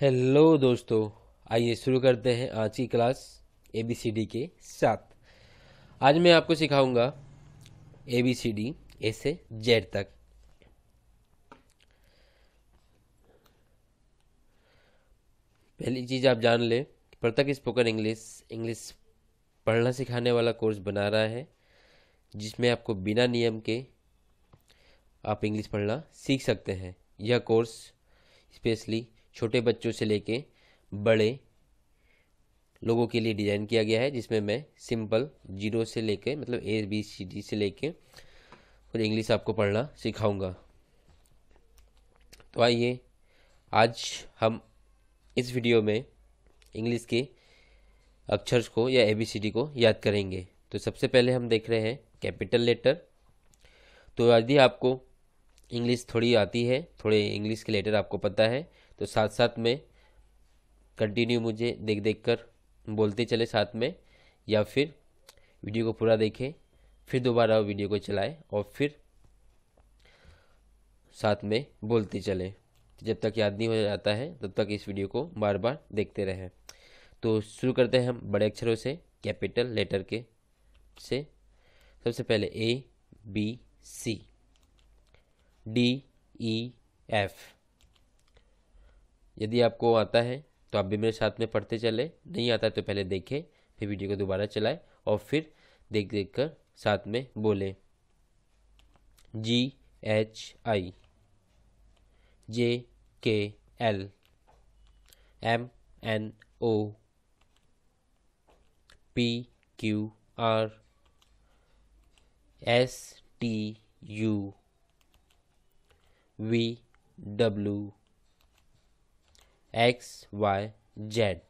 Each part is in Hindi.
हेलो दोस्तों आइए शुरू करते हैं आज की class A B C D के साथ आज मैं आपको सिखाऊंगा ए बी सी डी ए से जेड तक पहली चीज़ आप जान लें प्रतक स्पोकन इंग्लिश इंग्लिश पढ़ना सिखाने वाला कोर्स बना रहा है जिसमें आपको बिना नियम के आप इंग्लिश पढ़ना सीख सकते हैं यह कोर्स स्पेशली छोटे बच्चों से लेके बड़े लोगों के लिए डिज़ाइन किया गया है जिसमें मैं सिंपल जीरो से लेके मतलब ए बी सी डी से लेके और इंग्लिश आपको पढ़ना सिखाऊंगा तो आइए आज हम इस वीडियो में इंग्लिश के अक्षर को या ए बी सी डी को याद करेंगे तो सबसे पहले हम देख रहे हैं कैपिटल लेटर तो यदि आपको इंग्लिश थोड़ी आती है थोड़े इंग्लिश के लेटर आपको पता है तो साथ साथ में कंटिन्यू मुझे देख देख कर बोलते चले साथ में या फिर वीडियो को पूरा देखें फिर दोबारा वीडियो को चलाएं और फिर साथ में बोलते चलें तो जब तक याद नहीं हो जाता है तब तक इस वीडियो को बार बार देखते रहें तो शुरू करते हैं हम बड़े अक्षरों से कैपिटल लेटर के से सबसे पहले A B C D E F यदि आपको आता है तो आप भी मेरे साथ में पढ़ते चले नहीं आता तो पहले देखें फिर वीडियो को दोबारा चलाएं और फिर देख देख कर साथ में बोलें जी H I J K L M N O P Q R S T U V W X Y Z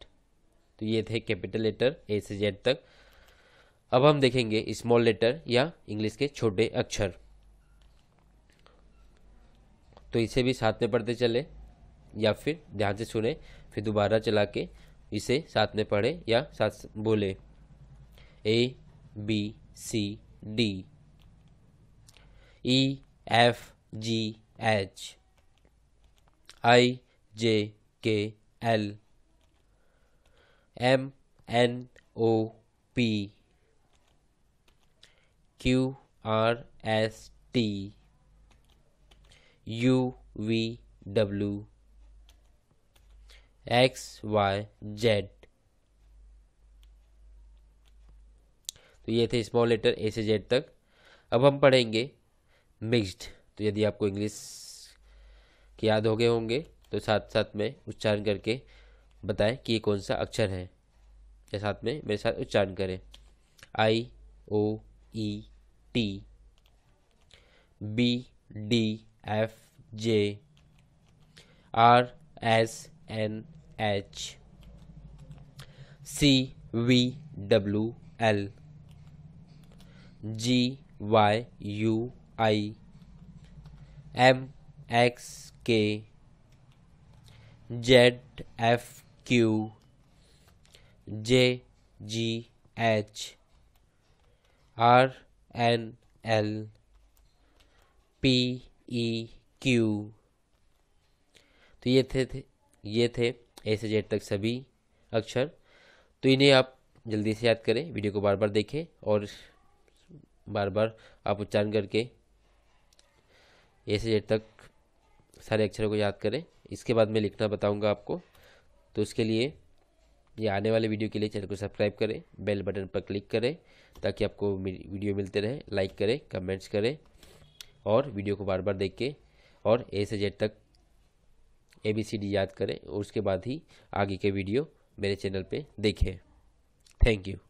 तो ये थे कैपिटल लेटर ए से जेड तक अब हम देखेंगे स्मॉल लेटर या इंग्लिश के छोटे अक्षर तो इसे भी साथ में पढ़ते चले या फिर ध्यान से सुने फिर दोबारा चला के इसे साथ में पढ़े या साथ बोले A B C D E F G H I J K L M N O P Q R S T U V W X Y Z तो ये थे स्मॉल लेटर ए से जेड तक अब हम पढ़ेंगे मिक्स्ड तो यदि आपको इंग्लिश की याद हो गए होंगे तो साथ साथ में उच्चारण करके बताएं कि ये कौन सा अक्षर है या साथ में मेरे साथ उच्चारण करें I O E T B D F J R S N H C V W L G Y U I M X K Z F Q J G H R N L P E Q तो ये थे, थे ये थे ए से जेड तक सभी अक्षर तो इन्हें आप जल्दी से याद करें वीडियो को बार बार देखें और बार बार आप उच्चारण करके ए से जेड तक सारे अक्षरों को याद करें इसके बाद मैं लिखना बताऊँगा आपको तो उसके लिए ये आने वाले वीडियो के लिए चैनल को सब्सक्राइब करें बेल बटन पर क्लिक करें ताकि आपको वीडियो मिलते रहे लाइक करें कमेंट्स करें और वीडियो को बार बार देख के और ए से जेड तक ए बी सी डी याद करें और उसके बाद ही आगे के वीडियो मेरे चैनल पर देखें थैंक यू